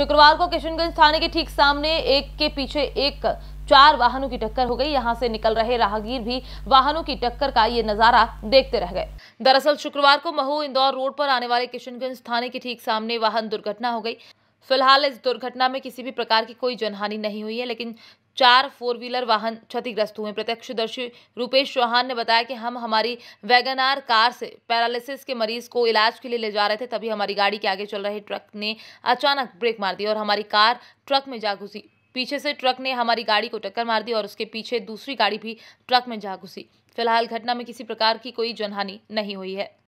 शुक्रवार को किशनगंज थाने के ठीक सामने एक के पीछे एक चार वाहनों की टक्कर हो गई यहां से निकल रहे राहगीर भी वाहनों की टक्कर का ये नजारा देखते रह गए दरअसल शुक्रवार को महू इंदौर रोड पर आने वाले किशनगंज थाने के ठीक सामने वाहन दुर्घटना हो गई फिलहाल इस दुर्घटना में किसी भी प्रकार की कोई जनहानि नहीं हुई है लेकिन चार फोर व्हीलर वाहन क्षतिग्रस्त हुए प्रत्यक्षदर्शी रूपेश चौहान ने बताया कि हम हमारी वैगन आर कार से पैरालिसिस के मरीज को इलाज के लिए ले जा रहे थे तभी हमारी गाड़ी के आगे चल रहे ट्रक ने अचानक ब्रेक मार दी और हमारी कार ट्रक में जा घुसी पीछे से ट्रक ने हमारी गाड़ी को टक्कर मार दी और उसके पीछे दूसरी गाड़ी भी ट्रक में जा घुसी फिलहाल घटना में किसी प्रकार की कोई जनहानि नहीं हुई है